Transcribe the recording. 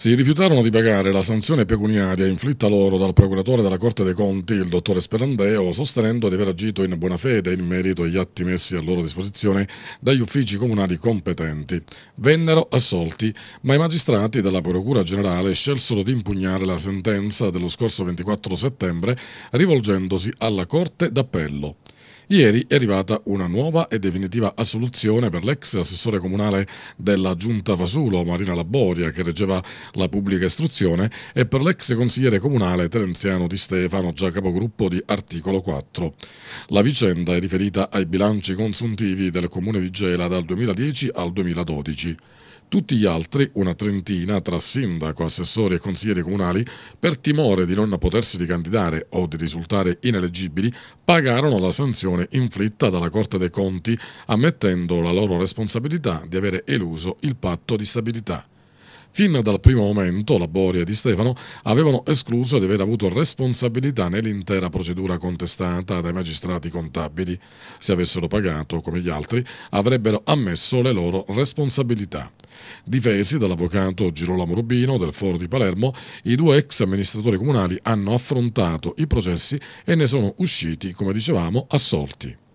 si rifiutarono di pagare la sanzione pecuniaria inflitta loro dal procuratore della Corte dei Conti, il dottore Sperandeo, sostenendo di aver agito in buona fede in merito agli atti messi a loro disposizione dagli uffici comunali competenti. Vennero assolti, ma i magistrati della Procura Generale scelsero di impugnare la sentenza dello scorso 24 settembre rivolgendosi alla Corte d'Appello. Ieri è arrivata una nuova e definitiva assoluzione per l'ex assessore comunale della Giunta Fasulo, Marina Laboria, che reggeva la pubblica istruzione, e per l'ex consigliere comunale Terenziano Di Stefano, già capogruppo di Articolo 4. La vicenda è riferita ai bilanci consuntivi del comune di Gela dal 2010 al 2012 tutti gli altri, una trentina tra sindaco, assessori e consiglieri comunali, per timore di non potersi ricandidare o di risultare ineleggibili, pagarono la sanzione inflitta dalla Corte dei Conti, ammettendo la loro responsabilità di avere eluso il patto di stabilità. Fin dal primo momento la Boria di Stefano avevano escluso di aver avuto responsabilità nell'intera procedura contestata dai magistrati contabili. Se avessero pagato come gli altri, avrebbero ammesso le loro responsabilità. Difesi dall'avvocato Girolamo Rubino del Foro di Palermo, i due ex amministratori comunali hanno affrontato i processi e ne sono usciti, come dicevamo, assolti.